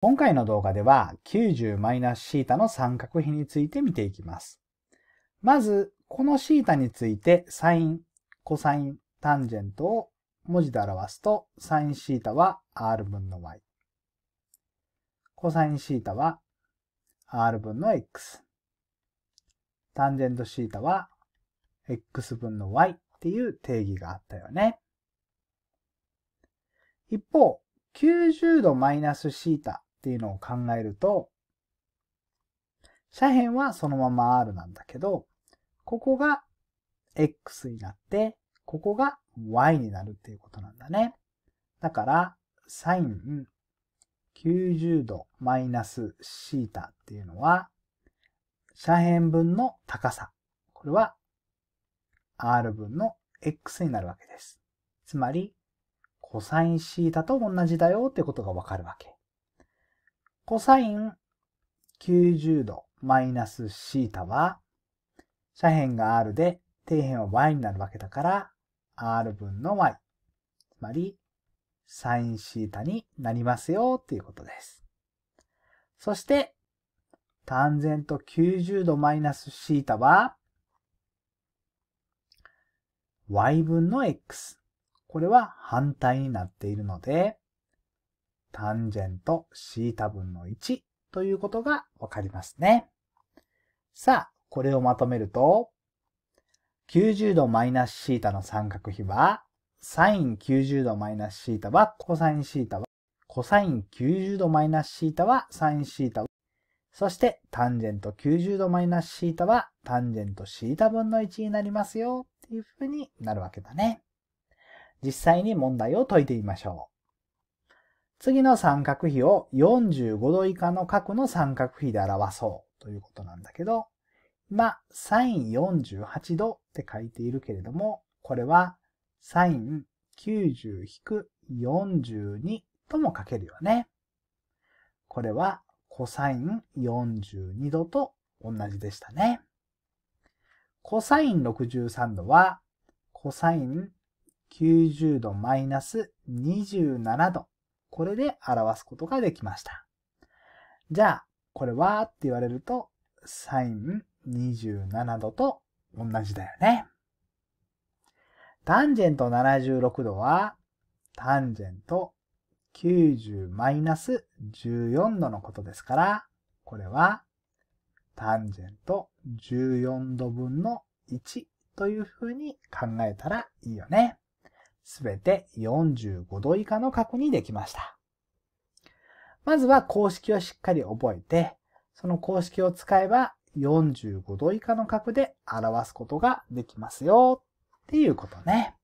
今回の動画では 90-θ の三角比について見ていきます。まず、この θ について sin、cos、tangent を文字で表すと sinθ は r 分の y、cosθ は r 分の x、tangentθ は x 分の y っていう定義があったよね。一方、90度マイナスシータっていうのを考えると、斜辺はそのまま R なんだけど、ここが X になって、ここが Y になるっていうことなんだね。だから、サイン90度マイナスシータっていうのは、斜辺分の高さ。これは R 分の X になるわけです。つまり、コサインシータと同じだよってことがわかるわけ。コサイン90度マイナスシータは、斜辺が r で底辺は y になるわけだから、r 分の y。つまり、サインシータになりますよっていうことです。そして、タンとント90度マイナスシータは、y 分の x。これは反対になっているので、タンジェントシータ分の1ということがわかりますね。さあ、これをまとめると、90度マイナスシータの三角比は、s i n 90度マイナスシータは c o s ンシータは、コサイ90度マイナスシータは s i n シータは、そしてタンジェント90度マイナスシータはタンジェントシータ分の1になりますよっていう風になるわけだね。実際に問題を解いてみましょう。次の三角比を45度以下の角の三角比で表そうということなんだけど、今、サイン48度って書いているけれども、これはサイン90-42とも書けるよね。これはコサイン42度と同じでしたね。コサイン63度はコサイン90度マイナス27度これで表すことができました。じゃあ、これはって言われると、サイン27度と同じだよね。タンジェント76度は、タンジェント90マイナス14度のことですから、これは、タンジェント14度分の1というふうに考えたらいいよね。すべて45度以下の角にできました。まずは公式をしっかり覚えて、その公式を使えば45度以下の角で表すことができますよっていうことね。